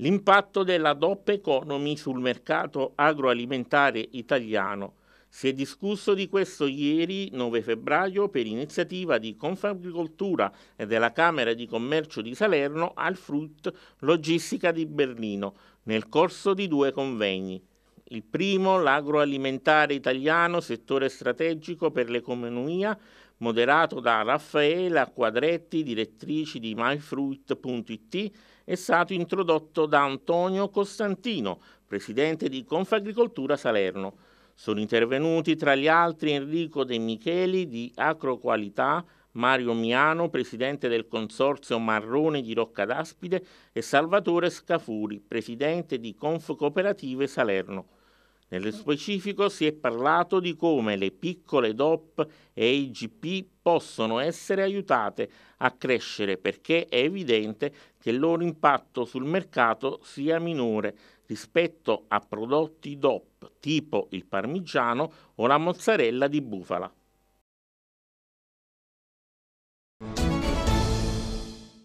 L'impatto della DOP Economy sul mercato agroalimentare italiano. Si è discusso di questo ieri 9 febbraio per iniziativa di Confagricoltura e della Camera di Commercio di Salerno al Fruit Logistica di Berlino nel corso di due convegni. Il primo, l'agroalimentare italiano, settore strategico per l'economia, moderato da Raffaela Quadretti, direttrice di myfruit.it, è stato introdotto da Antonio Costantino, presidente di Confagricoltura Salerno. Sono intervenuti tra gli altri Enrico De Micheli di Acroqualità, Mario Miano, presidente del consorzio Marrone di Rocca d'Aspide e Salvatore Scafuri, presidente di Confcooperative Salerno. Nello specifico si è parlato di come le piccole DOP e IGP possono essere aiutate a crescere perché è evidente che il loro impatto sul mercato sia minore rispetto a prodotti DOP tipo il parmigiano o la mozzarella di bufala.